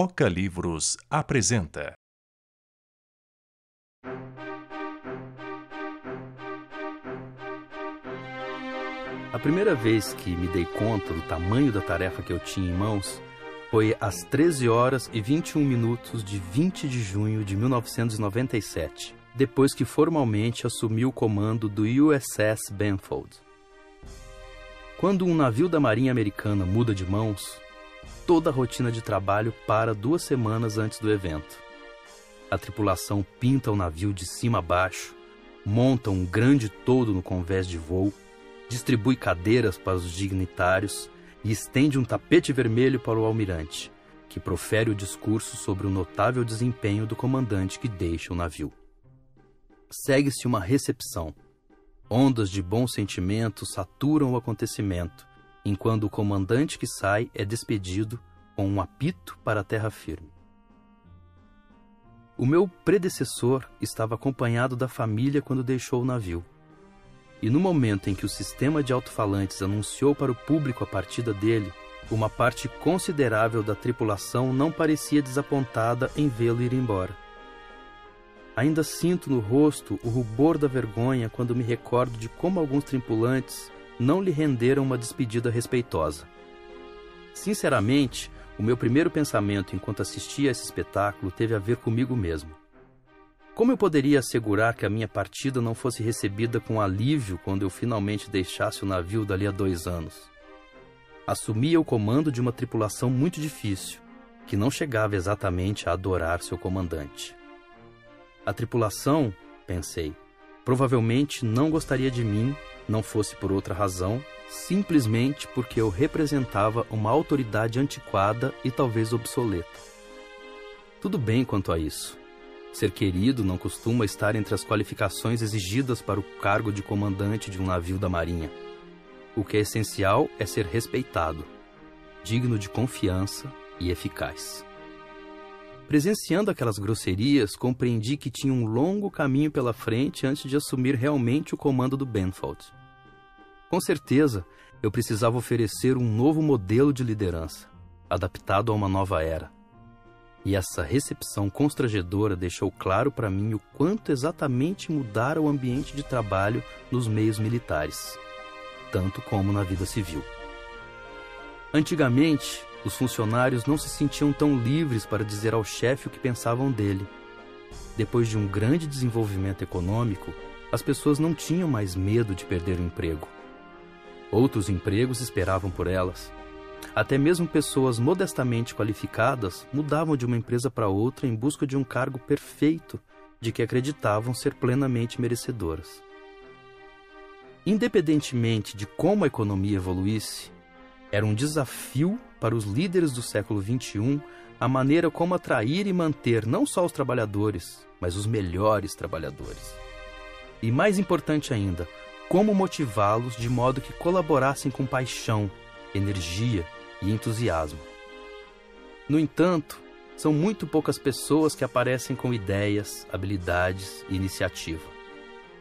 Toca Livros apresenta. A primeira vez que me dei conta do tamanho da tarefa que eu tinha em mãos foi às 13 horas e 21 minutos de 20 de junho de 1997, depois que formalmente assumi o comando do USS Benfold. Quando um navio da Marinha Americana muda de mãos, toda a rotina de trabalho para duas semanas antes do evento. A tripulação pinta o navio de cima a baixo, monta um grande todo no convés de voo, distribui cadeiras para os dignitários e estende um tapete vermelho para o almirante, que profere o discurso sobre o notável desempenho do comandante que deixa o navio. Segue-se uma recepção. Ondas de bom sentimento saturam o acontecimento, enquanto o comandante que sai é despedido com um apito para a terra firme. O meu predecessor estava acompanhado da família quando deixou o navio. E no momento em que o sistema de alto-falantes anunciou para o público a partida dele, uma parte considerável da tripulação não parecia desapontada em vê-lo ir embora. Ainda sinto no rosto o rubor da vergonha quando me recordo de como alguns tripulantes não lhe renderam uma despedida respeitosa. Sinceramente, o meu primeiro pensamento enquanto assistia a esse espetáculo teve a ver comigo mesmo. Como eu poderia assegurar que a minha partida não fosse recebida com alívio quando eu finalmente deixasse o navio dali a dois anos? Assumia o comando de uma tripulação muito difícil, que não chegava exatamente a adorar seu comandante. A tripulação, pensei, provavelmente não gostaria de mim não fosse por outra razão, simplesmente porque eu representava uma autoridade antiquada e talvez obsoleta. Tudo bem quanto a isso. Ser querido não costuma estar entre as qualificações exigidas para o cargo de comandante de um navio da Marinha. O que é essencial é ser respeitado, digno de confiança e eficaz. Presenciando aquelas grosserias, compreendi que tinha um longo caminho pela frente antes de assumir realmente o comando do Benfold. Com certeza, eu precisava oferecer um novo modelo de liderança, adaptado a uma nova era. E essa recepção constrangedora deixou claro para mim o quanto exatamente mudara o ambiente de trabalho nos meios militares, tanto como na vida civil. Antigamente, os funcionários não se sentiam tão livres para dizer ao chefe o que pensavam dele. Depois de um grande desenvolvimento econômico, as pessoas não tinham mais medo de perder o emprego. Outros empregos esperavam por elas. Até mesmo pessoas modestamente qualificadas mudavam de uma empresa para outra em busca de um cargo perfeito de que acreditavam ser plenamente merecedoras. Independentemente de como a economia evoluísse, era um desafio para os líderes do século XXI a maneira como atrair e manter não só os trabalhadores, mas os melhores trabalhadores. E mais importante ainda, como motivá-los de modo que colaborassem com paixão, energia e entusiasmo. No entanto, são muito poucas pessoas que aparecem com ideias, habilidades e iniciativa.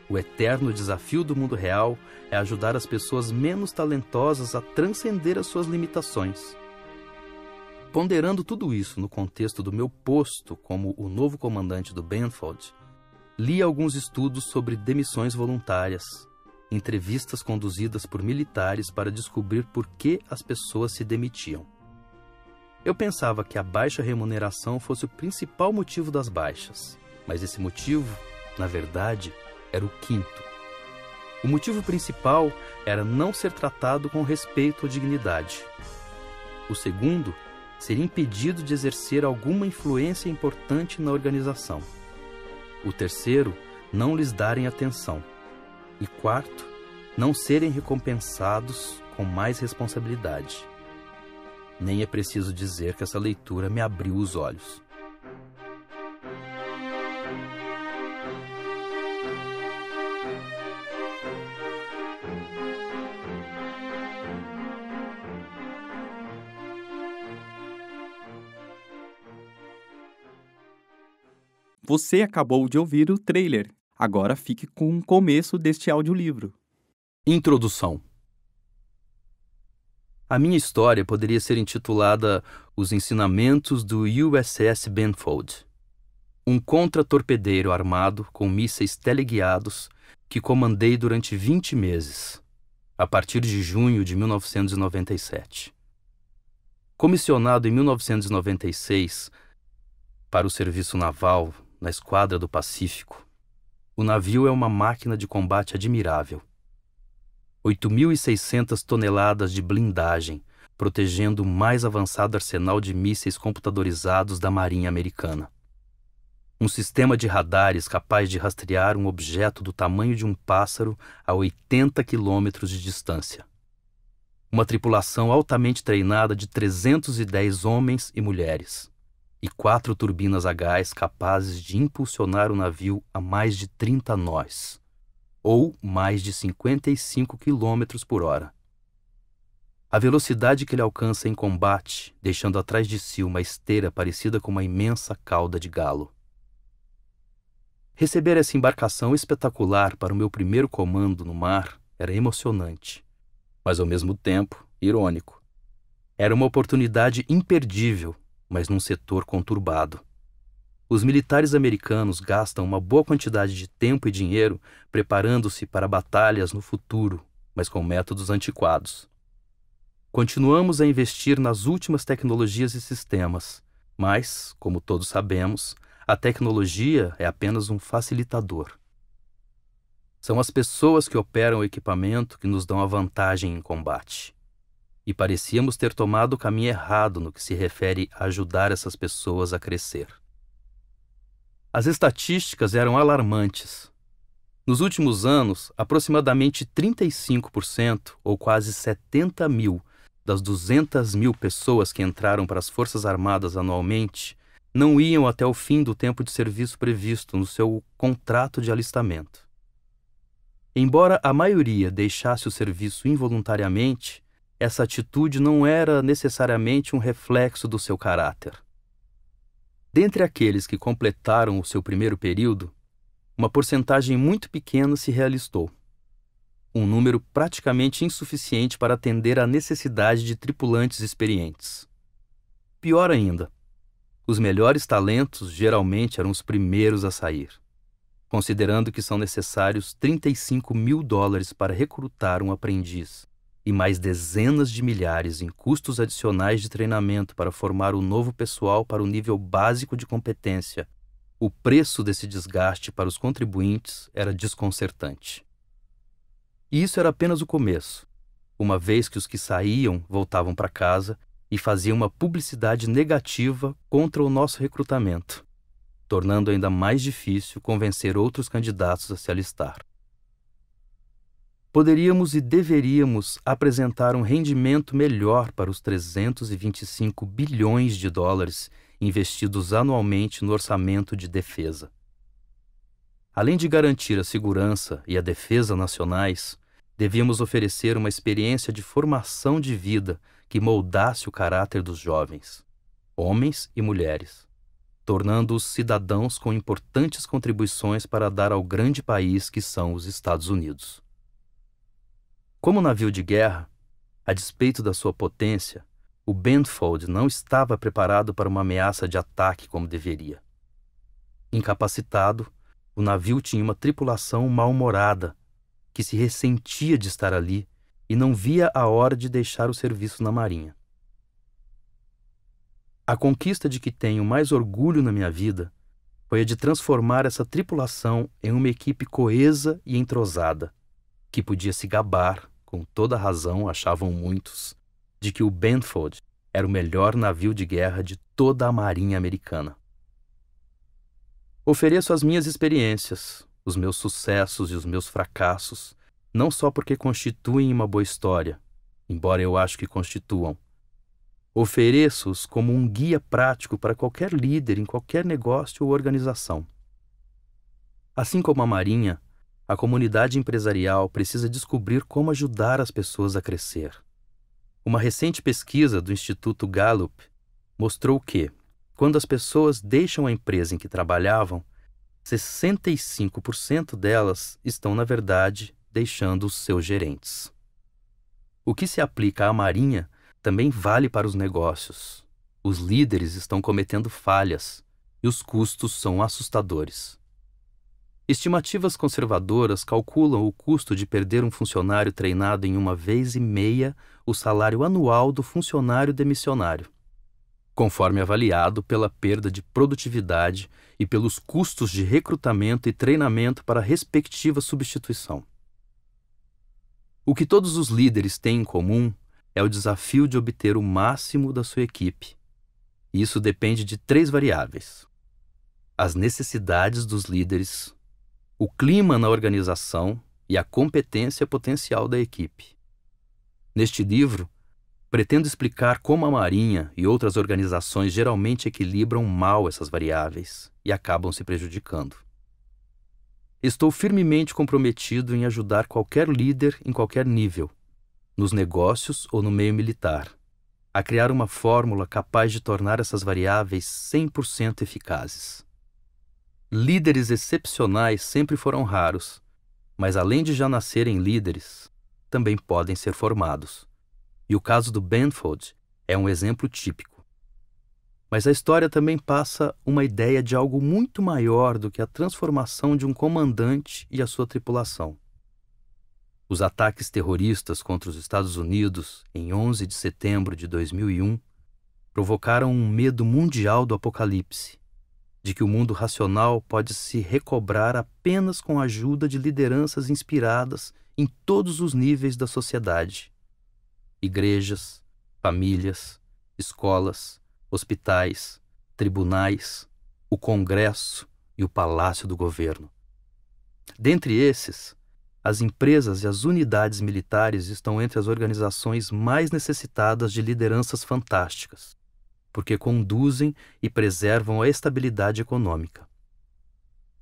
O eterno desafio do mundo real é ajudar as pessoas menos talentosas a transcender as suas limitações. Ponderando tudo isso no contexto do meu posto como o novo comandante do Benfold, li alguns estudos sobre demissões voluntárias, entrevistas conduzidas por militares para descobrir por que as pessoas se demitiam. Eu pensava que a baixa remuneração fosse o principal motivo das baixas, mas esse motivo, na verdade, era o quinto. O motivo principal era não ser tratado com respeito ou dignidade. O segundo seria impedido de exercer alguma influência importante na organização. O terceiro, não lhes darem atenção. E quarto, não serem recompensados com mais responsabilidade. Nem é preciso dizer que essa leitura me abriu os olhos. Você acabou de ouvir o trailer Agora fique com o começo deste audiolivro. Introdução A minha história poderia ser intitulada Os Ensinamentos do USS Benfold. Um contratorpedeiro armado com mísseis teleguiados que comandei durante 20 meses, a partir de junho de 1997. Comissionado em 1996 para o serviço naval na Esquadra do Pacífico, o navio é uma máquina de combate admirável. 8.600 toneladas de blindagem, protegendo o mais avançado arsenal de mísseis computadorizados da Marinha Americana. Um sistema de radares capaz de rastrear um objeto do tamanho de um pássaro a 80 quilômetros de distância. Uma tripulação altamente treinada de 310 homens e mulheres e quatro turbinas a gás capazes de impulsionar o navio a mais de 30 nós, ou mais de 55 km por hora. A velocidade que ele alcança em combate, deixando atrás de si uma esteira parecida com uma imensa cauda de galo. Receber essa embarcação espetacular para o meu primeiro comando no mar era emocionante, mas ao mesmo tempo irônico. Era uma oportunidade imperdível mas num setor conturbado. Os militares americanos gastam uma boa quantidade de tempo e dinheiro preparando-se para batalhas no futuro, mas com métodos antiquados. Continuamos a investir nas últimas tecnologias e sistemas, mas, como todos sabemos, a tecnologia é apenas um facilitador. São as pessoas que operam o equipamento que nos dão a vantagem em combate e parecíamos ter tomado o caminho errado no que se refere a ajudar essas pessoas a crescer. As estatísticas eram alarmantes. Nos últimos anos, aproximadamente 35%, ou quase 70 mil, das 200 mil pessoas que entraram para as Forças Armadas anualmente não iam até o fim do tempo de serviço previsto no seu contrato de alistamento. Embora a maioria deixasse o serviço involuntariamente, essa atitude não era necessariamente um reflexo do seu caráter. Dentre aqueles que completaram o seu primeiro período, uma porcentagem muito pequena se realistou. Um número praticamente insuficiente para atender à necessidade de tripulantes experientes. Pior ainda, os melhores talentos geralmente eram os primeiros a sair, considerando que são necessários 35 mil dólares para recrutar um aprendiz e mais dezenas de milhares em custos adicionais de treinamento para formar o novo pessoal para o nível básico de competência, o preço desse desgaste para os contribuintes era desconcertante. E isso era apenas o começo, uma vez que os que saíam voltavam para casa e faziam uma publicidade negativa contra o nosso recrutamento, tornando ainda mais difícil convencer outros candidatos a se alistar poderíamos e deveríamos apresentar um rendimento melhor para os 325 bilhões de dólares investidos anualmente no orçamento de defesa. Além de garantir a segurança e a defesa nacionais, devíamos oferecer uma experiência de formação de vida que moldasse o caráter dos jovens, homens e mulheres, tornando-os cidadãos com importantes contribuições para dar ao grande país que são os Estados Unidos. Como navio de guerra, a despeito da sua potência, o Bentfold não estava preparado para uma ameaça de ataque como deveria. Incapacitado, o navio tinha uma tripulação mal-humorada, que se ressentia de estar ali e não via a hora de deixar o serviço na Marinha. A conquista de que tenho mais orgulho na minha vida foi a de transformar essa tripulação em uma equipe coesa e entrosada, que podia se gabar com toda razão achavam muitos, de que o Benford era o melhor navio de guerra de toda a marinha americana. Ofereço as minhas experiências, os meus sucessos e os meus fracassos, não só porque constituem uma boa história, embora eu acho que constituam. Ofereço-os como um guia prático para qualquer líder em qualquer negócio ou organização. Assim como a Marinha, a comunidade empresarial precisa descobrir como ajudar as pessoas a crescer. Uma recente pesquisa do Instituto Gallup mostrou que, quando as pessoas deixam a empresa em que trabalhavam, 65% delas estão, na verdade, deixando os seus gerentes. O que se aplica à Marinha também vale para os negócios. Os líderes estão cometendo falhas e os custos são assustadores. Estimativas conservadoras calculam o custo de perder um funcionário treinado em uma vez e meia o salário anual do funcionário demissionário, conforme avaliado pela perda de produtividade e pelos custos de recrutamento e treinamento para a respectiva substituição. O que todos os líderes têm em comum é o desafio de obter o máximo da sua equipe. Isso depende de três variáveis: as necessidades dos líderes, o clima na organização e a competência potencial da equipe. Neste livro, pretendo explicar como a Marinha e outras organizações geralmente equilibram mal essas variáveis e acabam se prejudicando. Estou firmemente comprometido em ajudar qualquer líder em qualquer nível, nos negócios ou no meio militar, a criar uma fórmula capaz de tornar essas variáveis 100% eficazes. Líderes excepcionais sempre foram raros, mas além de já nascerem líderes, também podem ser formados. E o caso do Benfold é um exemplo típico. Mas a história também passa uma ideia de algo muito maior do que a transformação de um comandante e a sua tripulação. Os ataques terroristas contra os Estados Unidos em 11 de setembro de 2001 provocaram um medo mundial do apocalipse de que o mundo racional pode se recobrar apenas com a ajuda de lideranças inspiradas em todos os níveis da sociedade igrejas, famílias, escolas, hospitais, tribunais, o Congresso e o Palácio do Governo. Dentre esses, as empresas e as unidades militares estão entre as organizações mais necessitadas de lideranças fantásticas porque conduzem e preservam a estabilidade econômica.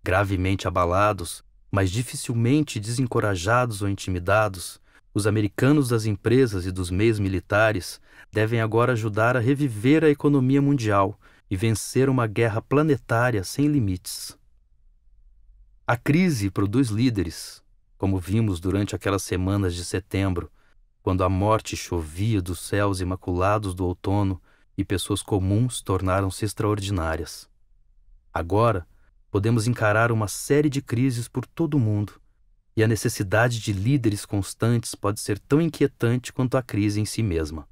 Gravemente abalados, mas dificilmente desencorajados ou intimidados, os americanos das empresas e dos meios militares devem agora ajudar a reviver a economia mundial e vencer uma guerra planetária sem limites. A crise produz líderes, como vimos durante aquelas semanas de setembro, quando a morte chovia dos céus imaculados do outono e pessoas comuns tornaram-se extraordinárias. Agora, podemos encarar uma série de crises por todo o mundo, e a necessidade de líderes constantes pode ser tão inquietante quanto a crise em si mesma.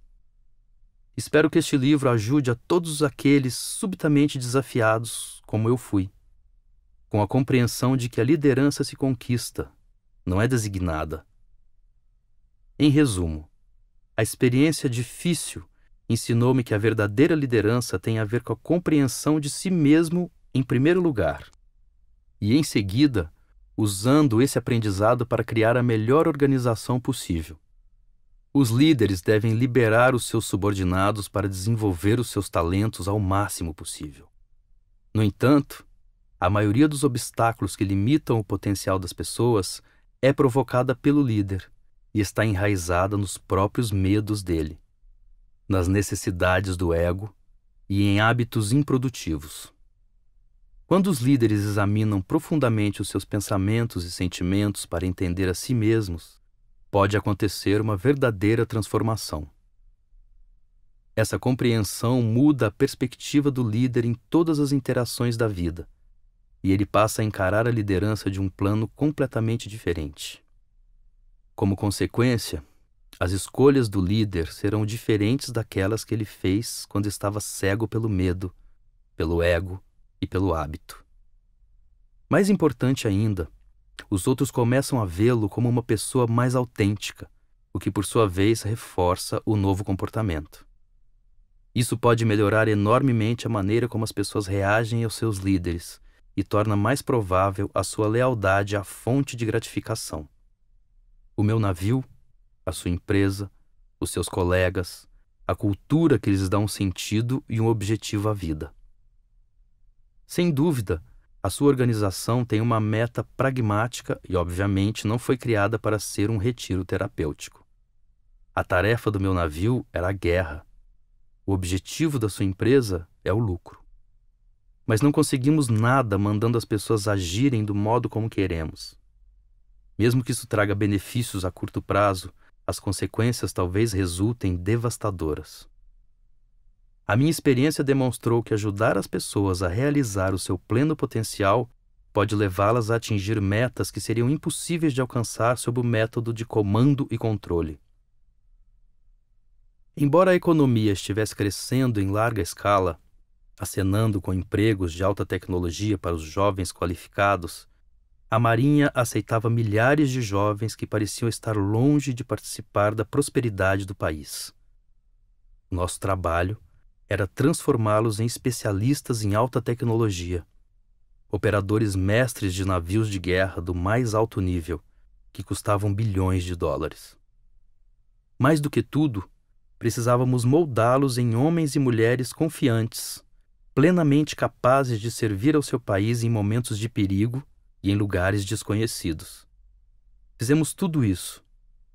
Espero que este livro ajude a todos aqueles subitamente desafiados, como eu fui, com a compreensão de que a liderança se conquista, não é designada. Em resumo, a experiência difícil ensinou-me que a verdadeira liderança tem a ver com a compreensão de si mesmo em primeiro lugar, e em seguida, usando esse aprendizado para criar a melhor organização possível. Os líderes devem liberar os seus subordinados para desenvolver os seus talentos ao máximo possível. No entanto, a maioria dos obstáculos que limitam o potencial das pessoas é provocada pelo líder e está enraizada nos próprios medos dele nas necessidades do ego e em hábitos improdutivos. Quando os líderes examinam profundamente os seus pensamentos e sentimentos para entender a si mesmos, pode acontecer uma verdadeira transformação. Essa compreensão muda a perspectiva do líder em todas as interações da vida, e ele passa a encarar a liderança de um plano completamente diferente. Como consequência, as escolhas do líder serão diferentes daquelas que ele fez quando estava cego pelo medo, pelo ego e pelo hábito. Mais importante ainda, os outros começam a vê-lo como uma pessoa mais autêntica, o que por sua vez reforça o novo comportamento. Isso pode melhorar enormemente a maneira como as pessoas reagem aos seus líderes e torna mais provável a sua lealdade à fonte de gratificação. O meu navio a sua empresa, os seus colegas, a cultura que lhes dá um sentido e um objetivo à vida. Sem dúvida, a sua organização tem uma meta pragmática e, obviamente, não foi criada para ser um retiro terapêutico. A tarefa do meu navio era a guerra. O objetivo da sua empresa é o lucro. Mas não conseguimos nada mandando as pessoas agirem do modo como queremos. Mesmo que isso traga benefícios a curto prazo, as consequências talvez resultem devastadoras. A minha experiência demonstrou que ajudar as pessoas a realizar o seu pleno potencial pode levá-las a atingir metas que seriam impossíveis de alcançar sob o método de comando e controle. Embora a economia estivesse crescendo em larga escala, acenando com empregos de alta tecnologia para os jovens qualificados, a Marinha aceitava milhares de jovens que pareciam estar longe de participar da prosperidade do país. Nosso trabalho era transformá-los em especialistas em alta tecnologia, operadores mestres de navios de guerra do mais alto nível, que custavam bilhões de dólares. Mais do que tudo, precisávamos moldá-los em homens e mulheres confiantes, plenamente capazes de servir ao seu país em momentos de perigo e em lugares desconhecidos. Fizemos tudo isso,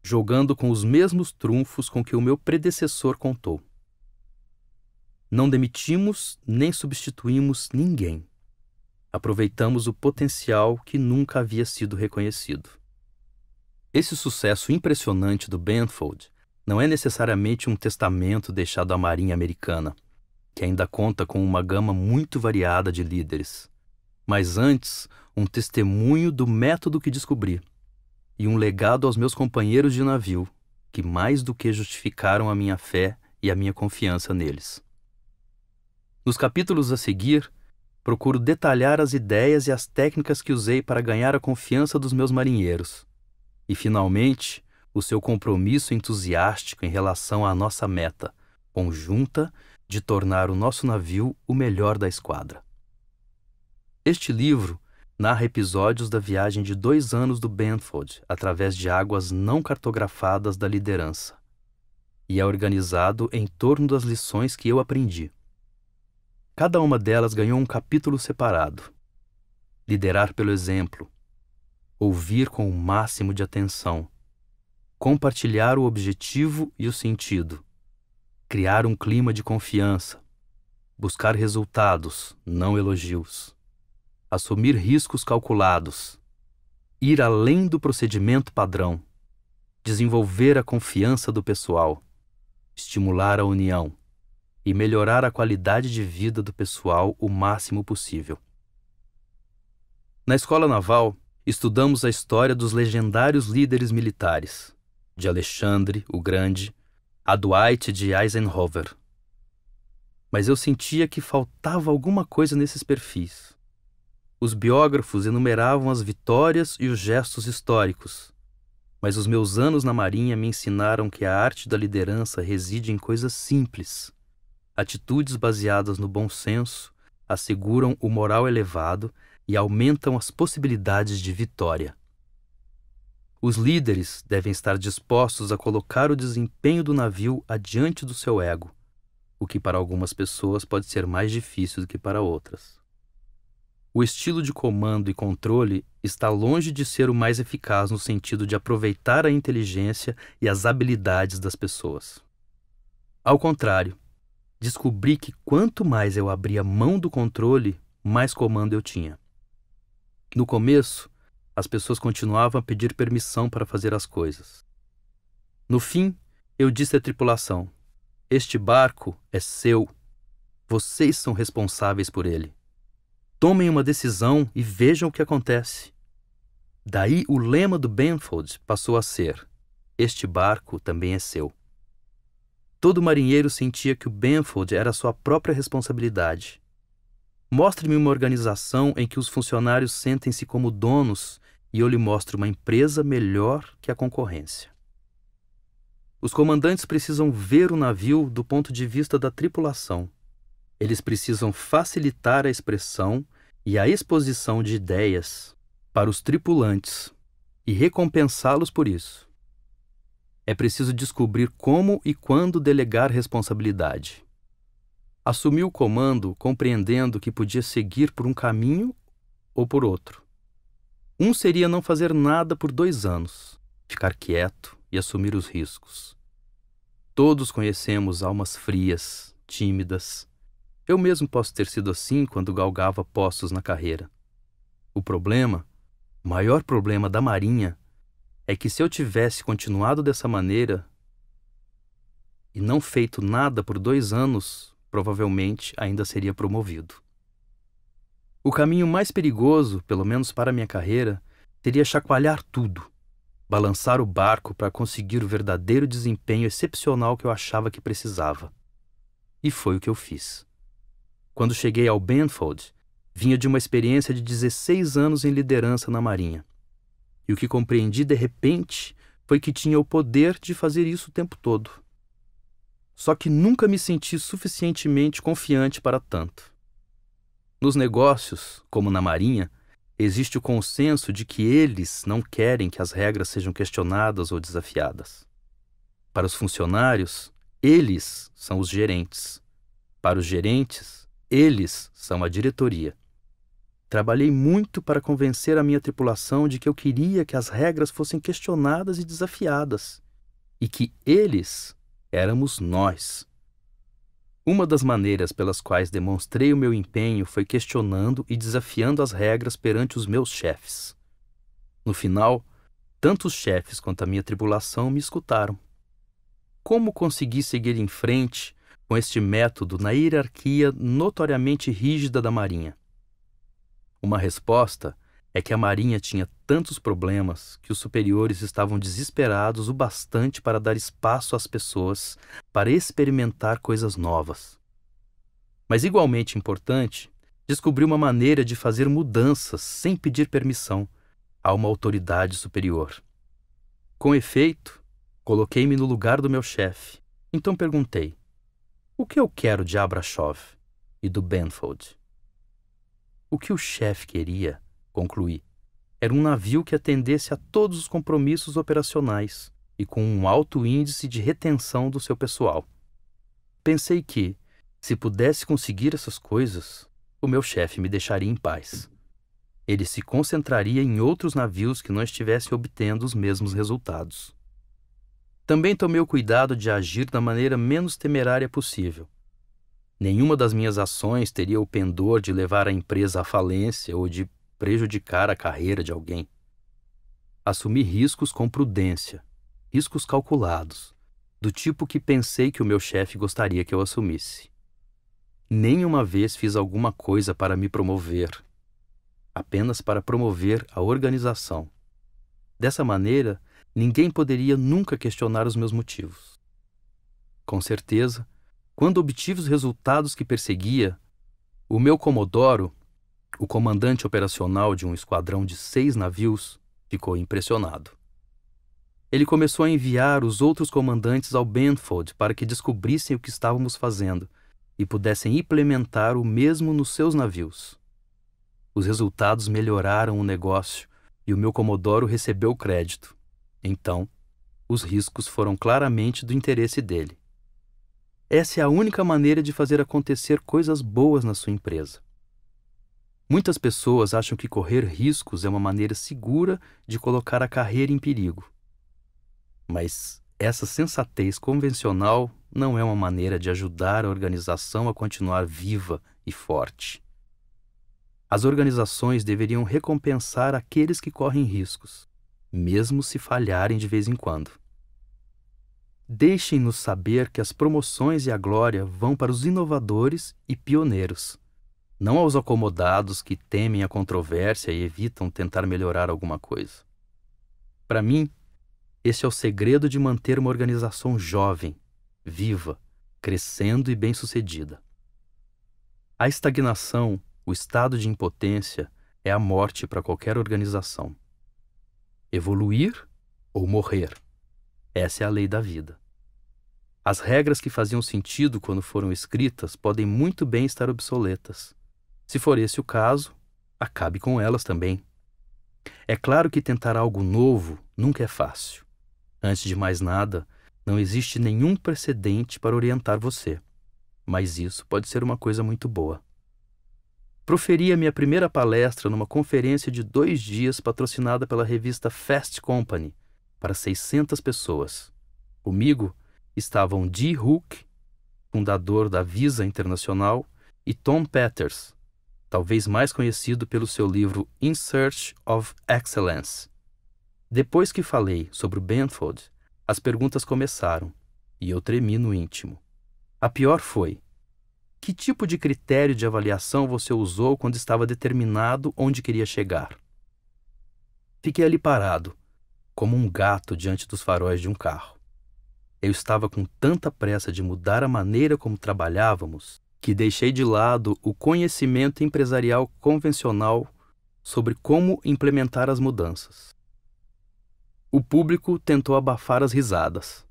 jogando com os mesmos trunfos com que o meu predecessor contou. Não demitimos nem substituímos ninguém. Aproveitamos o potencial que nunca havia sido reconhecido. Esse sucesso impressionante do Benfold não é necessariamente um testamento deixado à Marinha Americana, que ainda conta com uma gama muito variada de líderes mas antes um testemunho do método que descobri e um legado aos meus companheiros de navio, que mais do que justificaram a minha fé e a minha confiança neles. Nos capítulos a seguir, procuro detalhar as ideias e as técnicas que usei para ganhar a confiança dos meus marinheiros. E, finalmente, o seu compromisso entusiástico em relação à nossa meta, conjunta, de tornar o nosso navio o melhor da esquadra. Este livro narra episódios da viagem de dois anos do Benford através de águas não cartografadas da liderança e é organizado em torno das lições que eu aprendi. Cada uma delas ganhou um capítulo separado. Liderar pelo exemplo, ouvir com o máximo de atenção, compartilhar o objetivo e o sentido, criar um clima de confiança, buscar resultados, não elogios assumir riscos calculados, ir além do procedimento padrão, desenvolver a confiança do pessoal, estimular a união e melhorar a qualidade de vida do pessoal o máximo possível. Na escola naval, estudamos a história dos legendários líderes militares, de Alexandre o Grande a Dwight de Eisenhower. Mas eu sentia que faltava alguma coisa nesses perfis. Os biógrafos enumeravam as vitórias e os gestos históricos, mas os meus anos na Marinha me ensinaram que a arte da liderança reside em coisas simples. Atitudes baseadas no bom senso asseguram o moral elevado e aumentam as possibilidades de vitória. Os líderes devem estar dispostos a colocar o desempenho do navio adiante do seu ego, o que para algumas pessoas pode ser mais difícil do que para outras o estilo de comando e controle está longe de ser o mais eficaz no sentido de aproveitar a inteligência e as habilidades das pessoas. Ao contrário, descobri que quanto mais eu abria mão do controle, mais comando eu tinha. No começo, as pessoas continuavam a pedir permissão para fazer as coisas. No fim, eu disse à tripulação: Este barco é seu. Vocês são responsáveis por ele. Tomem uma decisão e vejam o que acontece. Daí o lema do Benfold passou a ser: Este barco também é seu. Todo marinheiro sentia que o Benfold era sua própria responsabilidade. Mostre-me uma organização em que os funcionários sentem-se como donos e eu lhe mostro uma empresa melhor que a concorrência. Os comandantes precisam ver o navio do ponto de vista da tripulação eles precisam facilitar a expressão e a exposição de ideias para os tripulantes e recompensá-los por isso. É preciso descobrir como e quando delegar responsabilidade. Assumir o comando compreendendo que podia seguir por um caminho ou por outro. Um seria não fazer nada por dois anos, ficar quieto e assumir os riscos. Todos conhecemos almas frias, tímidas, eu mesmo posso ter sido assim quando galgava postos na carreira. O problema, o maior problema da Marinha, é que se eu tivesse continuado dessa maneira e não feito nada por dois anos, provavelmente ainda seria promovido. O caminho mais perigoso, pelo menos para minha carreira, seria chacoalhar tudo, balançar o barco para conseguir o verdadeiro desempenho excepcional que eu achava que precisava. E foi o que eu fiz. Quando cheguei ao Benfold, vinha de uma experiência de 16 anos em liderança na Marinha. E o que compreendi de repente foi que tinha o poder de fazer isso o tempo todo. Só que nunca me senti suficientemente confiante para tanto. Nos negócios, como na Marinha, existe o consenso de que eles não querem que as regras sejam questionadas ou desafiadas. Para os funcionários, eles são os gerentes. Para os gerentes, eles são a diretoria. Trabalhei muito para convencer a minha tripulação de que eu queria que as regras fossem questionadas e desafiadas, e que eles éramos nós. Uma das maneiras pelas quais demonstrei o meu empenho foi questionando e desafiando as regras perante os meus chefes. No final, tanto os chefes quanto a minha tripulação me escutaram. Como consegui seguir em frente com este método na hierarquia notoriamente rígida da Marinha. Uma resposta é que a Marinha tinha tantos problemas que os superiores estavam desesperados o bastante para dar espaço às pessoas para experimentar coisas novas. Mas, igualmente importante, descobriu uma maneira de fazer mudanças sem pedir permissão a uma autoridade superior. Com efeito, coloquei-me no lugar do meu chefe, então perguntei: o que eu quero de Abrashov e do Benfold? O que o chefe queria, concluí, era um navio que atendesse a todos os compromissos operacionais e com um alto índice de retenção do seu pessoal. Pensei que, se pudesse conseguir essas coisas, o meu chefe me deixaria em paz. Ele se concentraria em outros navios que não estivessem obtendo os mesmos resultados. Também tomei o cuidado de agir da maneira menos temerária possível. Nenhuma das minhas ações teria o pendor de levar a empresa à falência ou de prejudicar a carreira de alguém. Assumi riscos com prudência, riscos calculados, do tipo que pensei que o meu chefe gostaria que eu assumisse. Nenhuma vez fiz alguma coisa para me promover, apenas para promover a organização. Dessa maneira, Ninguém poderia nunca questionar os meus motivos. Com certeza, quando obtive os resultados que perseguia, o meu comodoro, o comandante operacional de um esquadrão de seis navios, ficou impressionado. Ele começou a enviar os outros comandantes ao Benford para que descobrissem o que estávamos fazendo e pudessem implementar o mesmo nos seus navios. Os resultados melhoraram o negócio e o meu comodoro recebeu crédito. Então, os riscos foram claramente do interesse dele. Essa é a única maneira de fazer acontecer coisas boas na sua empresa. Muitas pessoas acham que correr riscos é uma maneira segura de colocar a carreira em perigo. Mas essa sensatez convencional não é uma maneira de ajudar a organização a continuar viva e forte. As organizações deveriam recompensar aqueles que correm riscos mesmo se falharem de vez em quando. Deixem-nos saber que as promoções e a glória vão para os inovadores e pioneiros, não aos acomodados que temem a controvérsia e evitam tentar melhorar alguma coisa. Para mim, esse é o segredo de manter uma organização jovem, viva, crescendo e bem-sucedida. A estagnação, o estado de impotência, é a morte para qualquer organização evoluir ou morrer. Essa é a lei da vida. As regras que faziam sentido quando foram escritas podem muito bem estar obsoletas. Se for esse o caso, acabe com elas também. É claro que tentar algo novo nunca é fácil. Antes de mais nada, não existe nenhum precedente para orientar você. Mas isso pode ser uma coisa muito boa proferi a minha primeira palestra numa conferência de dois dias patrocinada pela revista Fast Company para 600 pessoas. Comigo estavam Dee Hook, fundador da Visa Internacional, e Tom Peters, talvez mais conhecido pelo seu livro In Search of Excellence. Depois que falei sobre o Benford, as perguntas começaram e eu tremi no íntimo. A pior foi que tipo de critério de avaliação você usou quando estava determinado onde queria chegar? Fiquei ali parado, como um gato diante dos faróis de um carro. Eu estava com tanta pressa de mudar a maneira como trabalhávamos que deixei de lado o conhecimento empresarial convencional sobre como implementar as mudanças. O público tentou abafar as risadas.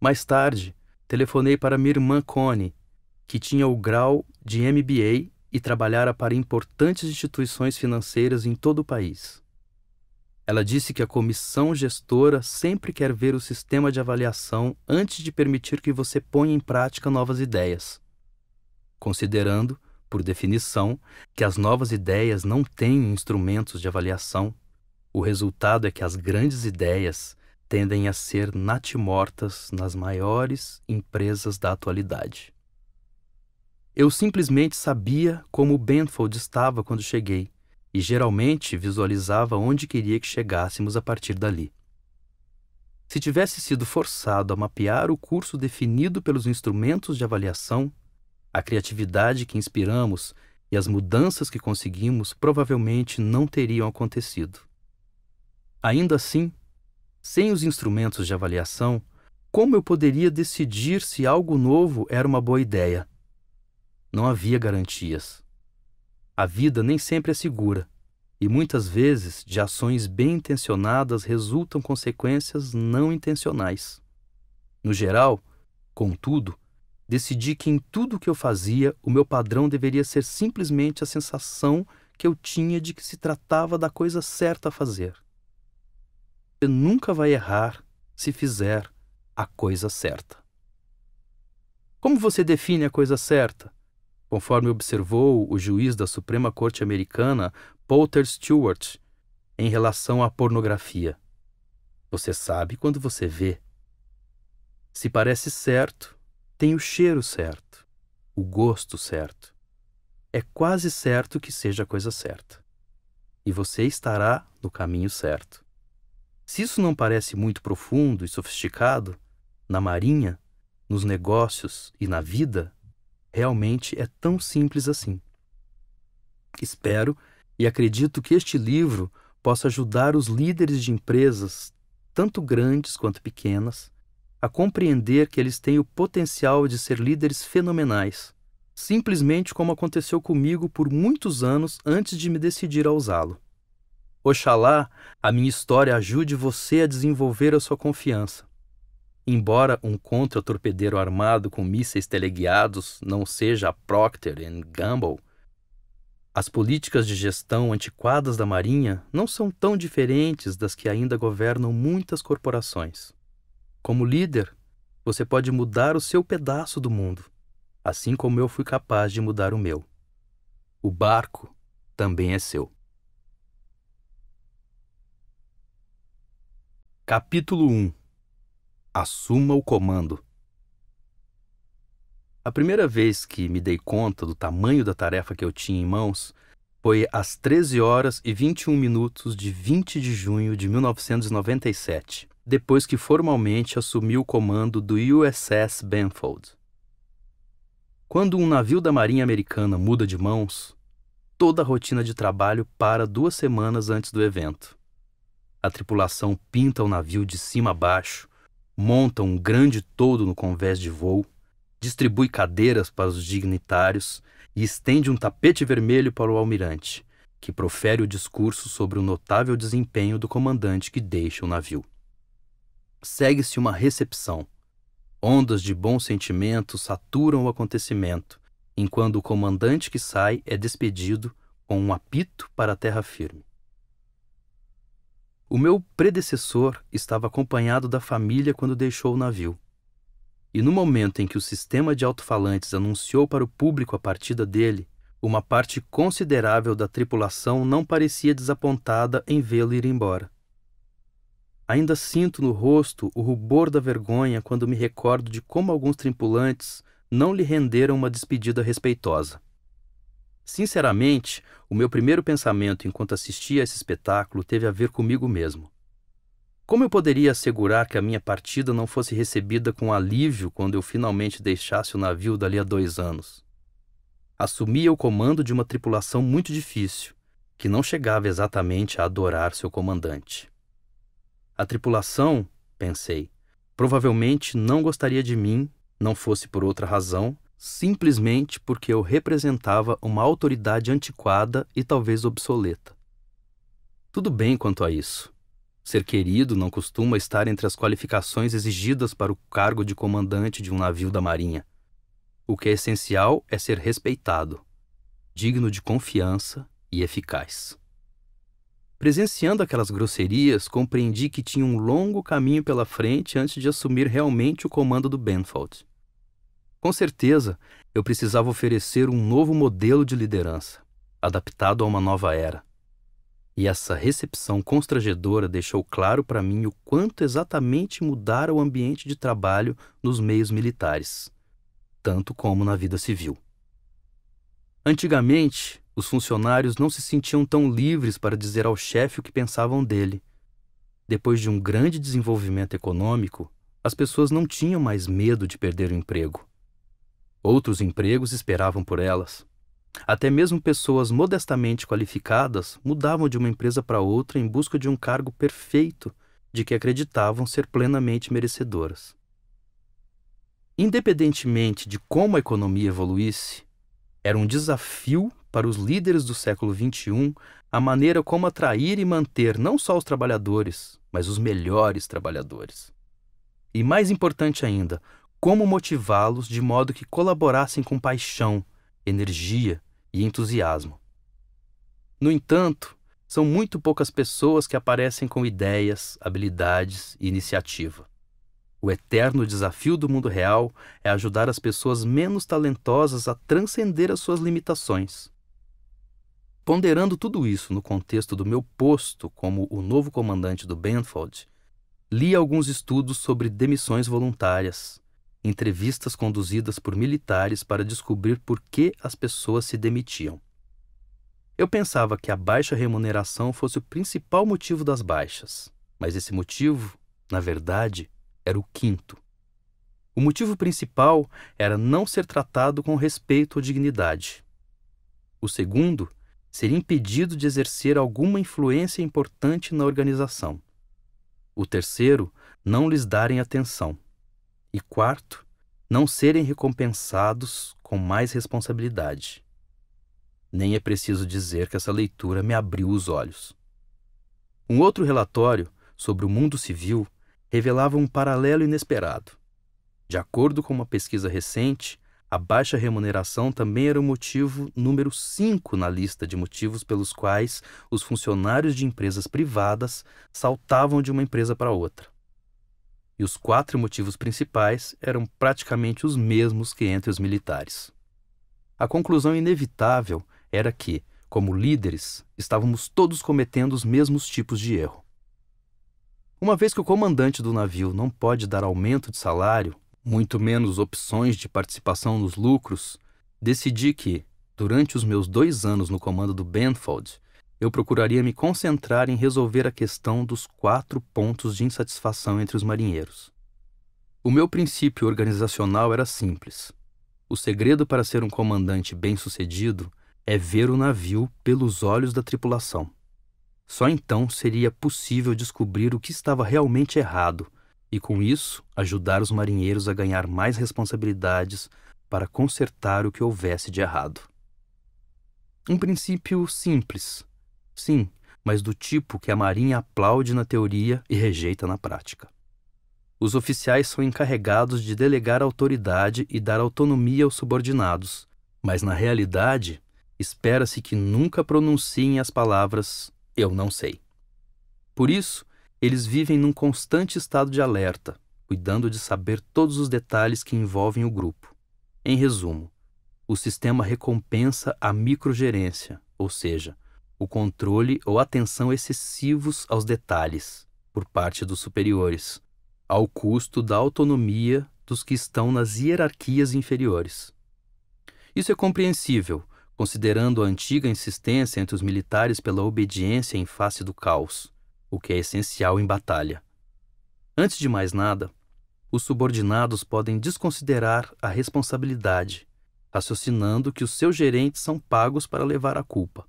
Mais tarde, telefonei para minha irmã Connie, que tinha o grau de MBA e trabalhara para importantes instituições financeiras em todo o país. Ela disse que a comissão gestora sempre quer ver o sistema de avaliação antes de permitir que você ponha em prática novas ideias, considerando, por definição, que as novas ideias não têm instrumentos de avaliação. O resultado é que as grandes ideias tendem a ser natimortas nas maiores empresas da atualidade. Eu simplesmente sabia como o Benfold estava quando cheguei e geralmente visualizava onde queria que chegássemos a partir dali. Se tivesse sido forçado a mapear o curso definido pelos instrumentos de avaliação, a criatividade que inspiramos e as mudanças que conseguimos provavelmente não teriam acontecido. Ainda assim, sem os instrumentos de avaliação, como eu poderia decidir se algo novo era uma boa ideia? Não havia garantias. A vida nem sempre é segura, e muitas vezes de ações bem intencionadas resultam consequências não intencionais. No geral, contudo, decidi que em tudo o que eu fazia, o meu padrão deveria ser simplesmente a sensação que eu tinha de que se tratava da coisa certa a fazer. Você nunca vai errar se fizer a coisa certa. Como você define a coisa certa? Conforme observou o juiz da Suprema Corte Americana, Potter Stewart, em relação à pornografia. Você sabe quando você vê. Se parece certo, tem o cheiro certo, o gosto certo. É quase certo que seja a coisa certa. E você estará no caminho certo. Se isso não parece muito profundo e sofisticado, na marinha, nos negócios e na vida, realmente é tão simples assim. Espero e acredito que este livro possa ajudar os líderes de empresas, tanto grandes quanto pequenas, a compreender que eles têm o potencial de ser líderes fenomenais, simplesmente como aconteceu comigo por muitos anos antes de me decidir a usá-lo. Oxalá a minha história ajude você a desenvolver a sua confiança. Embora um contra-torpedeiro armado com mísseis teleguiados não seja a Procter Gamble, as políticas de gestão antiquadas da Marinha não são tão diferentes das que ainda governam muitas corporações. Como líder, você pode mudar o seu pedaço do mundo, assim como eu fui capaz de mudar o meu. O barco também é seu. Capítulo 1 Assuma o comando. A primeira vez que me dei conta do tamanho da tarefa que eu tinha em mãos foi às 13 horas e 21 minutos de 20 de junho de 1997, depois que formalmente assumi o comando do USS Benfold. Quando um navio da Marinha Americana muda de mãos, toda a rotina de trabalho para duas semanas antes do evento. A tripulação pinta o navio de cima a baixo, monta um grande todo no convés de voo, distribui cadeiras para os dignitários e estende um tapete vermelho para o almirante, que profere o discurso sobre o notável desempenho do comandante que deixa o navio. Segue-se uma recepção. Ondas de bom sentimento saturam o acontecimento, enquanto o comandante que sai é despedido com um apito para a terra firme. O meu predecessor estava acompanhado da família quando deixou o navio. E no momento em que o sistema de alto-falantes anunciou para o público a partida dele, uma parte considerável da tripulação não parecia desapontada em vê-lo ir embora. Ainda sinto no rosto o rubor da vergonha quando me recordo de como alguns tripulantes não lhe renderam uma despedida respeitosa. Sinceramente, o meu primeiro pensamento enquanto assistia a esse espetáculo teve a ver comigo mesmo. Como eu poderia assegurar que a minha partida não fosse recebida com alívio quando eu finalmente deixasse o navio dali a dois anos? Assumia o comando de uma tripulação muito difícil, que não chegava exatamente a adorar seu comandante. A tripulação, pensei, provavelmente não gostaria de mim, não fosse por outra razão, simplesmente porque eu representava uma autoridade antiquada e talvez obsoleta. Tudo bem quanto a isso. Ser querido não costuma estar entre as qualificações exigidas para o cargo de comandante de um navio da Marinha. O que é essencial é ser respeitado, digno de confiança e eficaz. Presenciando aquelas grosserias, compreendi que tinha um longo caminho pela frente antes de assumir realmente o comando do Benfold. Com certeza, eu precisava oferecer um novo modelo de liderança, adaptado a uma nova era. E essa recepção constrangedora deixou claro para mim o quanto exatamente mudara o ambiente de trabalho nos meios militares, tanto como na vida civil. Antigamente, os funcionários não se sentiam tão livres para dizer ao chefe o que pensavam dele. Depois de um grande desenvolvimento econômico, as pessoas não tinham mais medo de perder o emprego. Outros empregos esperavam por elas. Até mesmo pessoas modestamente qualificadas mudavam de uma empresa para outra em busca de um cargo perfeito de que acreditavam ser plenamente merecedoras. Independentemente de como a economia evoluísse, era um desafio para os líderes do século XXI a maneira como atrair e manter não só os trabalhadores, mas os melhores trabalhadores. E mais importante ainda, como motivá-los de modo que colaborassem com paixão, energia e entusiasmo. No entanto, são muito poucas pessoas que aparecem com ideias, habilidades e iniciativa. O eterno desafio do mundo real é ajudar as pessoas menos talentosas a transcender as suas limitações. Ponderando tudo isso no contexto do meu posto como o novo comandante do Benfold, li alguns estudos sobre demissões voluntárias, entrevistas conduzidas por militares para descobrir por que as pessoas se demitiam. Eu pensava que a baixa remuneração fosse o principal motivo das baixas, mas esse motivo, na verdade, era o quinto. O motivo principal era não ser tratado com respeito ou dignidade. O segundo seria impedido de exercer alguma influência importante na organização. O terceiro, não lhes darem atenção. E quarto, não serem recompensados com mais responsabilidade. Nem é preciso dizer que essa leitura me abriu os olhos. Um outro relatório sobre o mundo civil revelava um paralelo inesperado. De acordo com uma pesquisa recente, a baixa remuneração também era o motivo número 5 na lista de motivos pelos quais os funcionários de empresas privadas saltavam de uma empresa para outra e os quatro motivos principais eram praticamente os mesmos que entre os militares. A conclusão inevitável era que, como líderes, estávamos todos cometendo os mesmos tipos de erro. Uma vez que o comandante do navio não pode dar aumento de salário, muito menos opções de participação nos lucros, decidi que, durante os meus dois anos no comando do Benfold, eu procuraria me concentrar em resolver a questão dos quatro pontos de insatisfação entre os marinheiros. O meu princípio organizacional era simples. O segredo para ser um comandante bem-sucedido é ver o navio pelos olhos da tripulação. Só então seria possível descobrir o que estava realmente errado e, com isso, ajudar os marinheiros a ganhar mais responsabilidades para consertar o que houvesse de errado. Um princípio simples, sim, mas do tipo que a Marinha aplaude na teoria e rejeita na prática. Os oficiais são encarregados de delegar autoridade e dar autonomia aos subordinados, mas na realidade, espera-se que nunca pronunciem as palavras eu não sei. Por isso, eles vivem num constante estado de alerta, cuidando de saber todos os detalhes que envolvem o grupo. Em resumo, o sistema recompensa a microgerência, ou seja, o controle ou atenção excessivos aos detalhes por parte dos superiores, ao custo da autonomia dos que estão nas hierarquias inferiores. Isso é compreensível, considerando a antiga insistência entre os militares pela obediência em face do caos, o que é essencial em batalha. Antes de mais nada, os subordinados podem desconsiderar a responsabilidade, raciocinando que os seus gerentes são pagos para levar a culpa.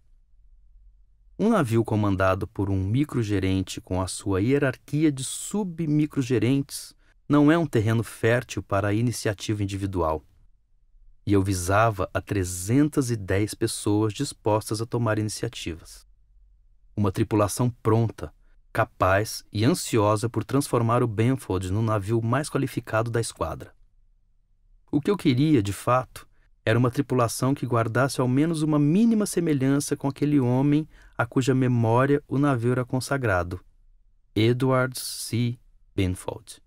Um navio comandado por um microgerente com a sua hierarquia de submicrogerentes não é um terreno fértil para a iniciativa individual. E eu visava a 310 pessoas dispostas a tomar iniciativas. Uma tripulação pronta, capaz e ansiosa por transformar o Benford no navio mais qualificado da esquadra. O que eu queria, de fato, era uma tripulação que guardasse ao menos uma mínima semelhança com aquele homem a cuja memória o navio era consagrado, Edward C. Benfold,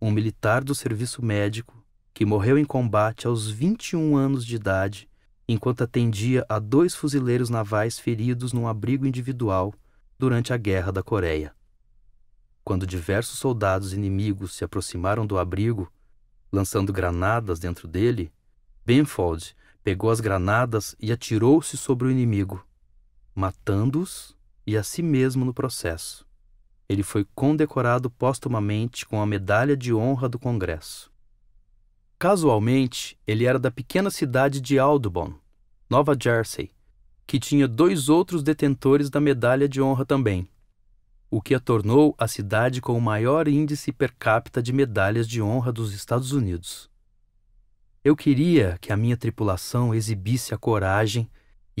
um militar do serviço médico que morreu em combate aos 21 anos de idade enquanto atendia a dois fuzileiros navais feridos num abrigo individual durante a Guerra da Coreia. Quando diversos soldados inimigos se aproximaram do abrigo, lançando granadas dentro dele, Benfold pegou as granadas e atirou-se sobre o inimigo, matando-os e a si mesmo no processo. Ele foi condecorado postumamente com a Medalha de Honra do Congresso. Casualmente, ele era da pequena cidade de Audubon, Nova Jersey, que tinha dois outros detentores da Medalha de Honra também, o que a tornou a cidade com o maior índice per capita de medalhas de honra dos Estados Unidos. Eu queria que a minha tripulação exibisse a coragem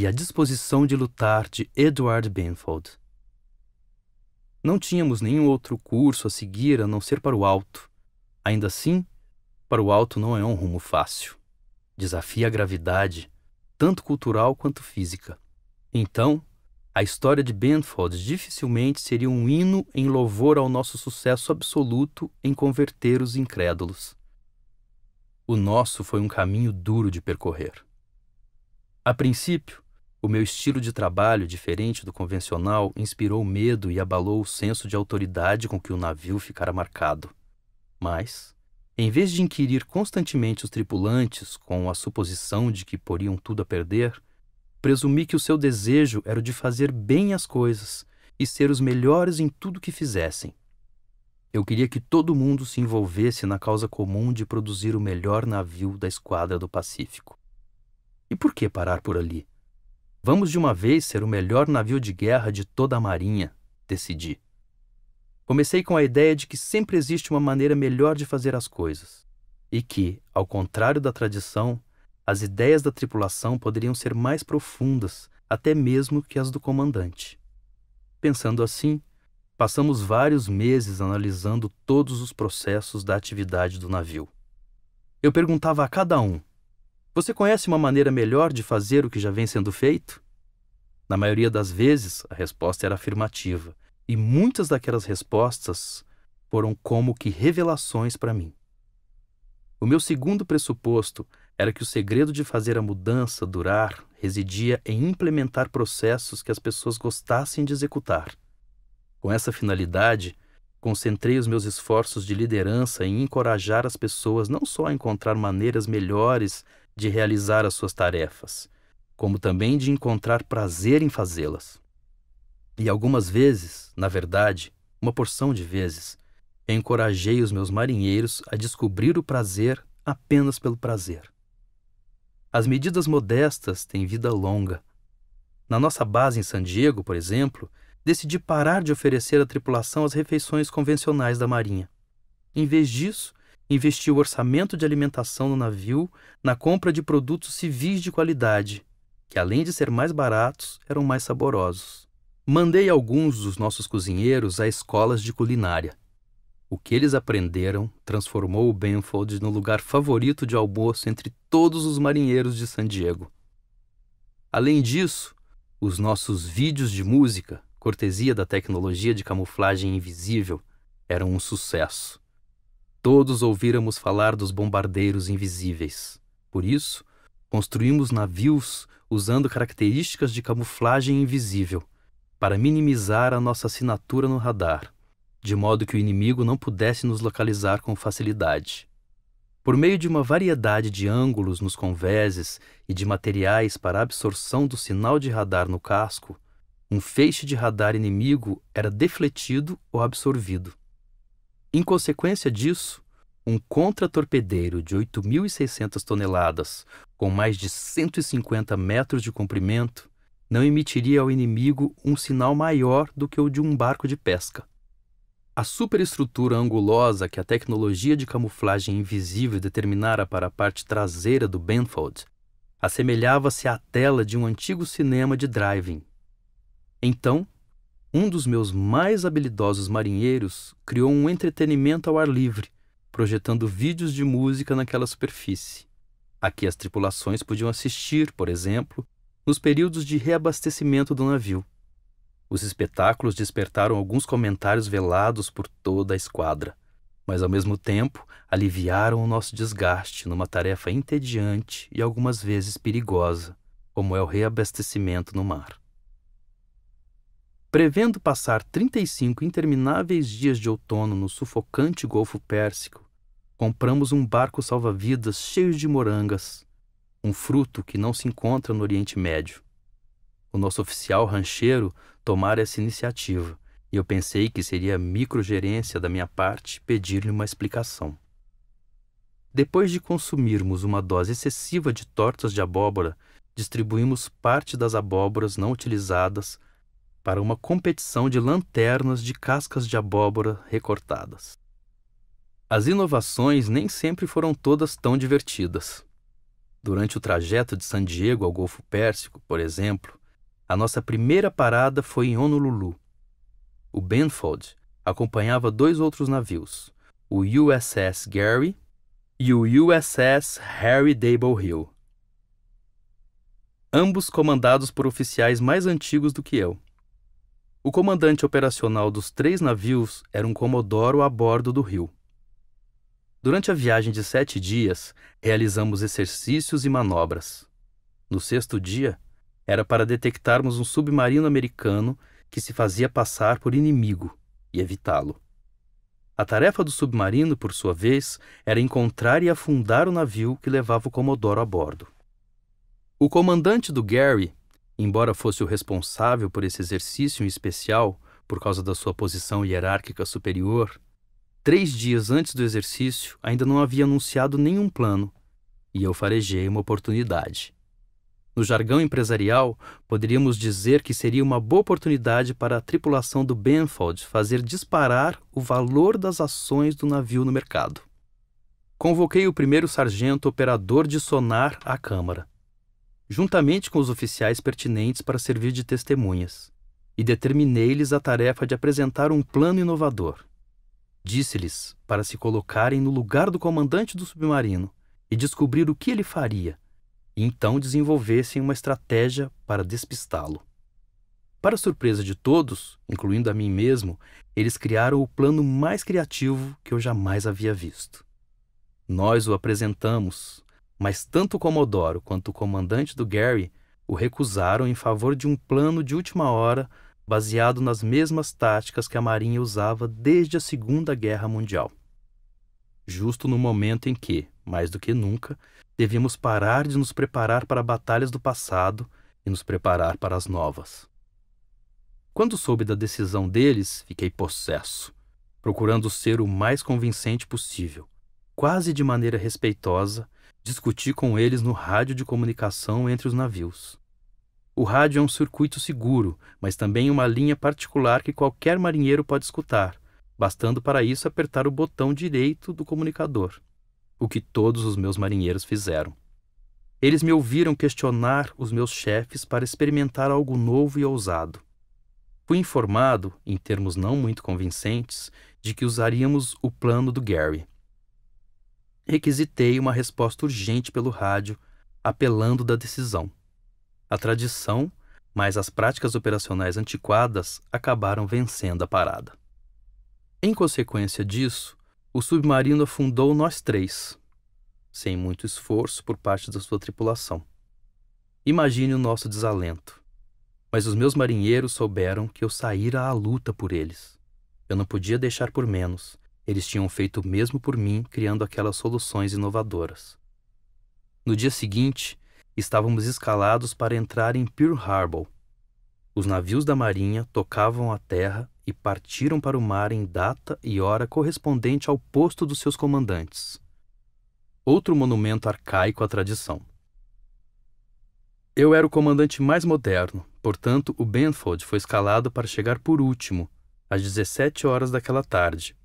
e a disposição de lutar de Edward Benfold. Não tínhamos nenhum outro curso a seguir a não ser para o alto. Ainda assim, para o alto não é um rumo fácil. Desafia a gravidade, tanto cultural quanto física. Então, a história de Benfold dificilmente seria um hino em louvor ao nosso sucesso absoluto em converter os incrédulos. O nosso foi um caminho duro de percorrer. A princípio, o meu estilo de trabalho, diferente do convencional, inspirou medo e abalou o senso de autoridade com que o navio ficara marcado. Mas, em vez de inquirir constantemente os tripulantes com a suposição de que poriam tudo a perder, presumi que o seu desejo era o de fazer bem as coisas e ser os melhores em tudo que fizessem. Eu queria que todo mundo se envolvesse na causa comum de produzir o melhor navio da esquadra do Pacífico. E por que parar por ali? Vamos de uma vez ser o melhor navio de guerra de toda a Marinha, decidi. Comecei com a ideia de que sempre existe uma maneira melhor de fazer as coisas, e que, ao contrário da tradição, as ideias da tripulação poderiam ser mais profundas até mesmo que as do comandante. Pensando assim, passamos vários meses analisando todos os processos da atividade do navio. Eu perguntava a cada um você conhece uma maneira melhor de fazer o que já vem sendo feito? Na maioria das vezes, a resposta era afirmativa, e muitas daquelas respostas foram como que revelações para mim. O meu segundo pressuposto era que o segredo de fazer a mudança durar residia em implementar processos que as pessoas gostassem de executar. Com essa finalidade, concentrei os meus esforços de liderança em encorajar as pessoas não só a encontrar maneiras melhores de realizar as suas tarefas, como também de encontrar prazer em fazê-las. E algumas vezes, na verdade, uma porção de vezes, encorajei os meus marinheiros a descobrir o prazer apenas pelo prazer. As medidas modestas têm vida longa. Na nossa base em San Diego, por exemplo, decidi parar de oferecer à tripulação as refeições convencionais da Marinha. Em vez disso, investiu o orçamento de alimentação no navio na compra de produtos civis de qualidade, que além de ser mais baratos, eram mais saborosos. Mandei alguns dos nossos cozinheiros a escolas de culinária. O que eles aprenderam transformou o Benfold no lugar favorito de almoço entre todos os marinheiros de San Diego. Além disso, os nossos vídeos de música, cortesia da tecnologia de camuflagem invisível, eram um sucesso. Todos ouvíramos falar dos bombardeiros invisíveis. Por isso, construímos navios usando características de camuflagem invisível, para minimizar a nossa assinatura no radar, de modo que o inimigo não pudesse nos localizar com facilidade. Por meio de uma variedade de ângulos nos convéses e de materiais para absorção do sinal de radar no casco, um feixe de radar inimigo era defletido ou absorvido. Em consequência disso, um contratorpedeiro de 8.600 toneladas, com mais de 150 metros de comprimento, não emitiria ao inimigo um sinal maior do que o de um barco de pesca. A superestrutura angulosa que a tecnologia de camuflagem invisível determinara para a parte traseira do Benfold assemelhava-se à tela de um antigo cinema de driving. Então, um dos meus mais habilidosos marinheiros criou um entretenimento ao ar livre, projetando vídeos de música naquela superfície. Aqui as tripulações podiam assistir, por exemplo, nos períodos de reabastecimento do navio. Os espetáculos despertaram alguns comentários velados por toda a esquadra, mas ao mesmo tempo aliviaram o nosso desgaste numa tarefa entediante e algumas vezes perigosa, como é o reabastecimento no mar. Prevendo passar 35 intermináveis dias de outono no sufocante Golfo Pérsico, compramos um barco salva-vidas cheio de morangas, um fruto que não se encontra no Oriente Médio. O nosso oficial rancheiro tomara essa iniciativa, e eu pensei que seria microgerência da minha parte pedir-lhe uma explicação. Depois de consumirmos uma dose excessiva de tortas de abóbora, distribuímos parte das abóboras não utilizadas para uma competição de lanternas de cascas de abóbora recortadas. As inovações nem sempre foram todas tão divertidas. Durante o trajeto de San Diego ao Golfo Pérsico, por exemplo, a nossa primeira parada foi em Honolulu. O Benfold acompanhava dois outros navios, o USS Gary e o USS Harry Dable Hill, ambos comandados por oficiais mais antigos do que eu. O comandante operacional dos três navios era um comodoro a bordo do rio. Durante a viagem de sete dias, realizamos exercícios e manobras. No sexto dia, era para detectarmos um submarino americano que se fazia passar por inimigo e evitá-lo. A tarefa do submarino, por sua vez, era encontrar e afundar o navio que levava o Comodoro a bordo. O comandante do Gary embora fosse o responsável por esse exercício em especial, por causa da sua posição hierárquica superior, três dias antes do exercício ainda não havia anunciado nenhum plano, e eu farejei uma oportunidade. No jargão empresarial, poderíamos dizer que seria uma boa oportunidade para a tripulação do Benfold fazer disparar o valor das ações do navio no mercado. Convoquei o primeiro sargento operador de sonar à Câmara juntamente com os oficiais pertinentes para servir de testemunhas, e determinei-lhes a tarefa de apresentar um plano inovador. Disse-lhes para se colocarem no lugar do comandante do submarino e descobrir o que ele faria, e então desenvolvessem uma estratégia para despistá-lo. Para surpresa de todos, incluindo a mim mesmo, eles criaram o plano mais criativo que eu jamais havia visto. Nós o apresentamos, mas tanto o Comodoro quanto o comandante do Gary o recusaram em favor de um plano de última hora baseado nas mesmas táticas que a Marinha usava desde a Segunda Guerra Mundial. Justo no momento em que, mais do que nunca, devíamos parar de nos preparar para batalhas do passado e nos preparar para as novas. Quando soube da decisão deles, fiquei possesso, procurando ser o mais convincente possível, quase de maneira respeitosa, discuti com eles no rádio de comunicação entre os navios. O rádio é um circuito seguro, mas também uma linha particular que qualquer marinheiro pode escutar, bastando para isso apertar o botão direito do comunicador, o que todos os meus marinheiros fizeram. Eles me ouviram questionar os meus chefes para experimentar algo novo e ousado. Fui informado, em termos não muito convincentes, de que usaríamos o plano do Gary requisitei uma resposta urgente pelo rádio, apelando da decisão. A tradição, mas as práticas operacionais antiquadas acabaram vencendo a parada. Em consequência disso, o submarino afundou nós três, sem muito esforço por parte da sua tripulação. Imagine o nosso desalento. Mas os meus marinheiros souberam que eu saíra à luta por eles. Eu não podia deixar por menos, eles tinham feito o mesmo por mim, criando aquelas soluções inovadoras. No dia seguinte, estávamos escalados para entrar em Pearl Harbor. Os navios da Marinha tocavam a terra e partiram para o mar em data e hora correspondente ao posto dos seus comandantes. Outro monumento arcaico à tradição. Eu era o comandante mais moderno, portanto, o Benford foi escalado para chegar por último, às 17 horas daquela tarde,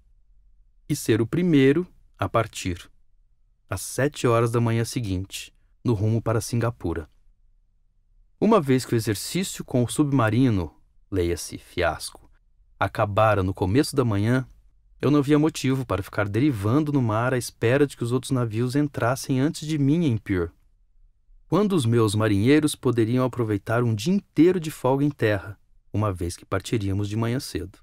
e ser o primeiro a partir, às sete horas da manhã seguinte, no rumo para Singapura. Uma vez que o exercício com o submarino, leia-se, fiasco, acabara no começo da manhã, eu não via motivo para ficar derivando no mar à espera de que os outros navios entrassem antes de mim em Pier. Quando os meus marinheiros poderiam aproveitar um dia inteiro de folga em terra, uma vez que partiríamos de manhã cedo.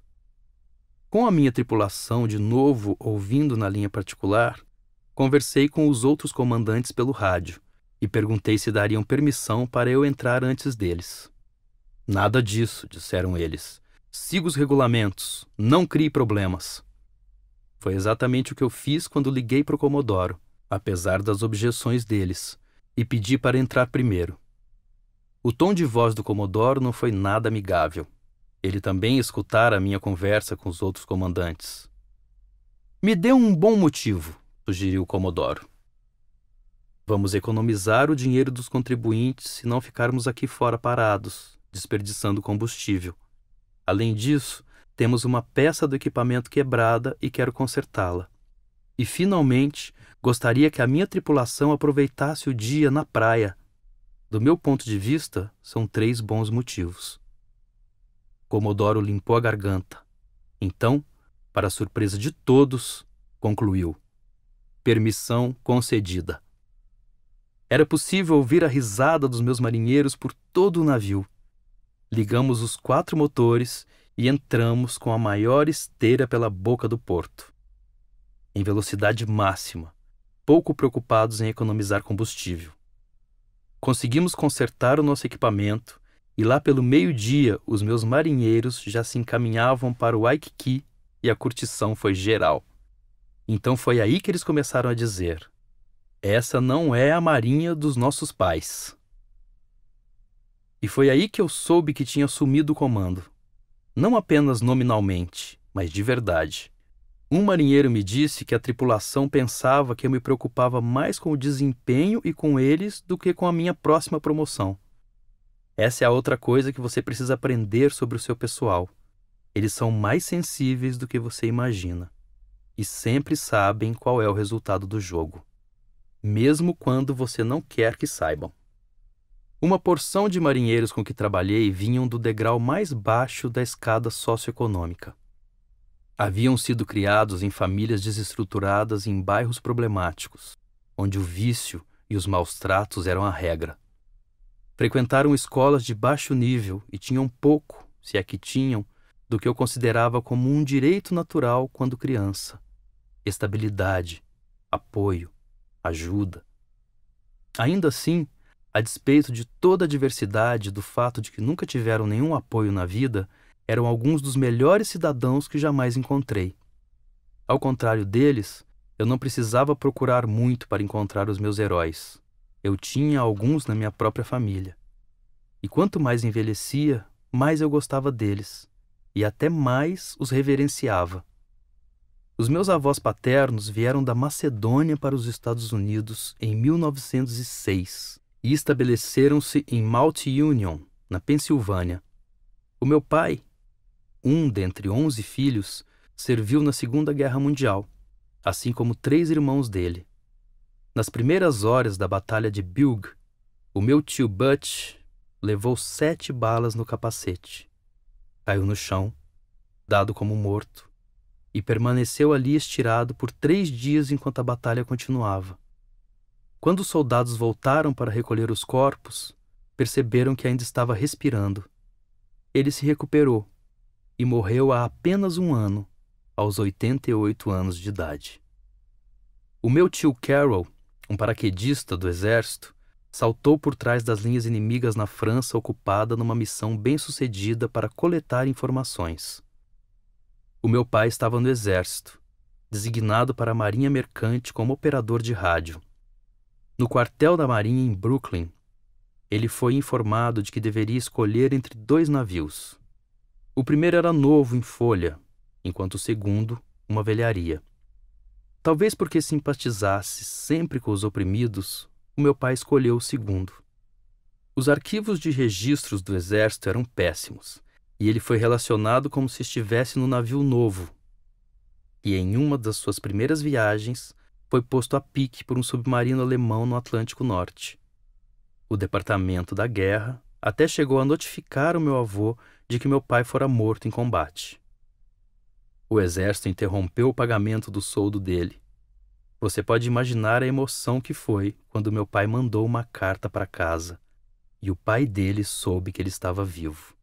Com a minha tripulação de novo ouvindo na linha particular, conversei com os outros comandantes pelo rádio e perguntei se dariam permissão para eu entrar antes deles. Nada disso, disseram eles. Siga os regulamentos, não crie problemas. Foi exatamente o que eu fiz quando liguei para o Comodoro, apesar das objeções deles, e pedi para entrar primeiro. O tom de voz do Comodoro não foi nada amigável. Ele também escutara a minha conversa com os outros comandantes. Me deu um bom motivo, sugeriu o Comodoro. Vamos economizar o dinheiro dos contribuintes se não ficarmos aqui fora parados, desperdiçando combustível. Além disso, temos uma peça do equipamento quebrada e quero consertá-la. E, finalmente, gostaria que a minha tripulação aproveitasse o dia na praia. Do meu ponto de vista, são três bons motivos. Comodoro limpou a garganta. Então, para surpresa de todos, concluiu: Permissão concedida. Era possível ouvir a risada dos meus marinheiros por todo o navio. Ligamos os quatro motores e entramos com a maior esteira pela boca do porto. Em velocidade máxima, pouco preocupados em economizar combustível. Conseguimos consertar o nosso equipamento, e lá pelo meio-dia os meus marinheiros já se encaminhavam para o Waikiki e a curtição foi geral. Então foi aí que eles começaram a dizer: Essa não é a marinha dos nossos pais. E foi aí que eu soube que tinha assumido o comando. Não apenas nominalmente, mas de verdade. Um marinheiro me disse que a tripulação pensava que eu me preocupava mais com o desempenho e com eles do que com a minha próxima promoção. Essa é a outra coisa que você precisa aprender sobre o seu pessoal. Eles são mais sensíveis do que você imagina e sempre sabem qual é o resultado do jogo, mesmo quando você não quer que saibam. Uma porção de marinheiros com que trabalhei vinham do degrau mais baixo da escada socioeconômica. Haviam sido criados em famílias desestruturadas em bairros problemáticos, onde o vício e os maus tratos eram a regra. Frequentaram escolas de baixo nível e tinham pouco, se é que tinham, do que eu considerava como um direito natural quando criança: estabilidade, apoio, ajuda. Ainda assim, a despeito de toda a diversidade do fato de que nunca tiveram nenhum apoio na vida, eram alguns dos melhores cidadãos que jamais encontrei. Ao contrário deles, eu não precisava procurar muito para encontrar os meus heróis. Eu tinha alguns na minha própria família. E quanto mais envelhecia, mais eu gostava deles, e até mais os reverenciava. Os meus avós paternos vieram da Macedônia para os Estados Unidos em 1906 e estabeleceram-se em Mount Union, na Pensilvânia. O meu pai, um dentre onze filhos, serviu na Segunda Guerra Mundial, assim como três irmãos dele. Nas primeiras horas da Batalha de Bilg, o meu tio Butch levou sete balas no capacete. Caiu no chão, dado como morto, e permaneceu ali estirado por três dias enquanto a batalha continuava. Quando os soldados voltaram para recolher os corpos, perceberam que ainda estava respirando. Ele se recuperou e morreu há apenas um ano, aos 88 anos de idade. O meu tio Carroll um paraquedista do exército, saltou por trás das linhas inimigas na França ocupada numa missão bem-sucedida para coletar informações. O meu pai estava no exército, designado para a Marinha Mercante como operador de rádio. No quartel da Marinha em Brooklyn, ele foi informado de que deveria escolher entre dois navios. O primeiro era novo em folha, enquanto o segundo, uma velharia. Talvez porque simpatizasse sempre com os oprimidos, o meu pai escolheu o segundo. Os arquivos de registros do exército eram péssimos, e ele foi relacionado como se estivesse no navio novo. E em uma das suas primeiras viagens, foi posto a pique por um submarino alemão no Atlântico Norte. O departamento da guerra até chegou a notificar o meu avô de que meu pai fora morto em combate. O exército interrompeu o pagamento do soldo dele. Você pode imaginar a emoção que foi quando meu pai mandou uma carta para casa e o pai dele soube que ele estava vivo.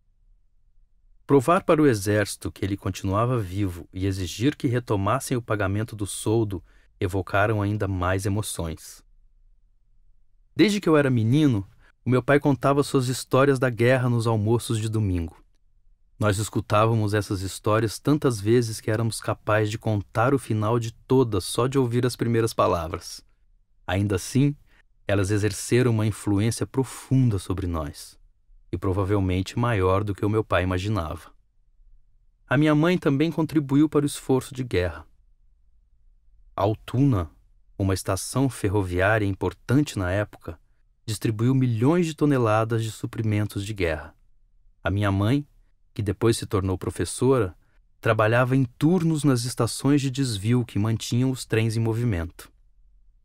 Provar para o exército que ele continuava vivo e exigir que retomassem o pagamento do soldo evocaram ainda mais emoções. Desde que eu era menino, o meu pai contava suas histórias da guerra nos almoços de domingo. Nós escutávamos essas histórias tantas vezes que éramos capazes de contar o final de todas só de ouvir as primeiras palavras. Ainda assim, elas exerceram uma influência profunda sobre nós, e provavelmente maior do que o meu pai imaginava. A minha mãe também contribuiu para o esforço de guerra. Altuna, uma estação ferroviária importante na época, distribuiu milhões de toneladas de suprimentos de guerra. A minha mãe que depois se tornou professora, trabalhava em turnos nas estações de desvio que mantinham os trens em movimento.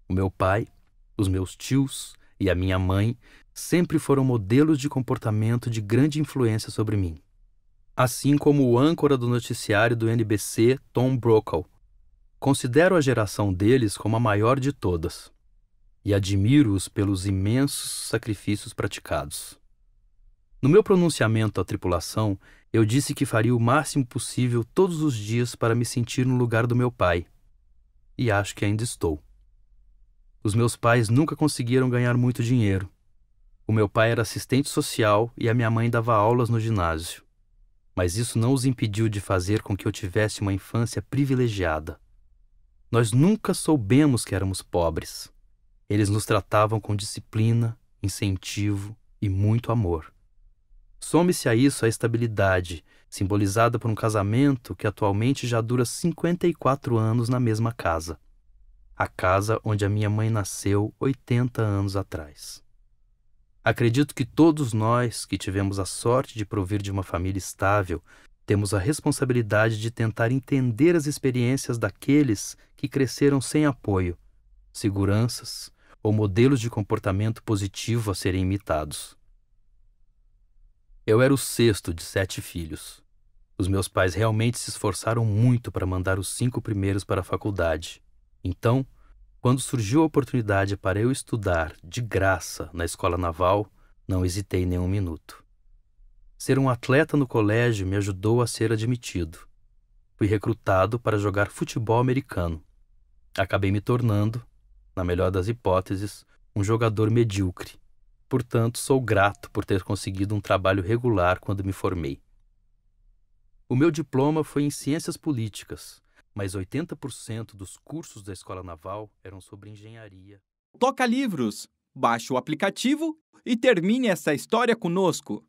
O meu pai, os meus tios e a minha mãe sempre foram modelos de comportamento de grande influência sobre mim. Assim como o âncora do noticiário do NBC, Tom Brokaw. Considero a geração deles como a maior de todas e admiro-os pelos imensos sacrifícios praticados. No meu pronunciamento à tripulação, eu disse que faria o máximo possível todos os dias para me sentir no lugar do meu pai. E acho que ainda estou. Os meus pais nunca conseguiram ganhar muito dinheiro. O meu pai era assistente social e a minha mãe dava aulas no ginásio. Mas isso não os impediu de fazer com que eu tivesse uma infância privilegiada. Nós nunca soubemos que éramos pobres. Eles nos tratavam com disciplina, incentivo e muito amor. Some-se a isso a estabilidade, simbolizada por um casamento que atualmente já dura 54 anos na mesma casa. A casa onde a minha mãe nasceu 80 anos atrás. Acredito que todos nós que tivemos a sorte de provir de uma família estável temos a responsabilidade de tentar entender as experiências daqueles que cresceram sem apoio, seguranças ou modelos de comportamento positivo a serem imitados. Eu era o sexto de sete filhos. Os meus pais realmente se esforçaram muito para mandar os cinco primeiros para a faculdade. Então, quando surgiu a oportunidade para eu estudar de graça na escola naval, não hesitei nem um minuto. Ser um atleta no colégio me ajudou a ser admitido. Fui recrutado para jogar futebol americano. Acabei me tornando, na melhor das hipóteses, um jogador medíocre Portanto, sou grato por ter conseguido um trabalho regular quando me formei. O meu diploma foi em ciências políticas, mas 80% dos cursos da Escola Naval eram sobre engenharia. Toca livros, baixe o aplicativo e termine essa história conosco.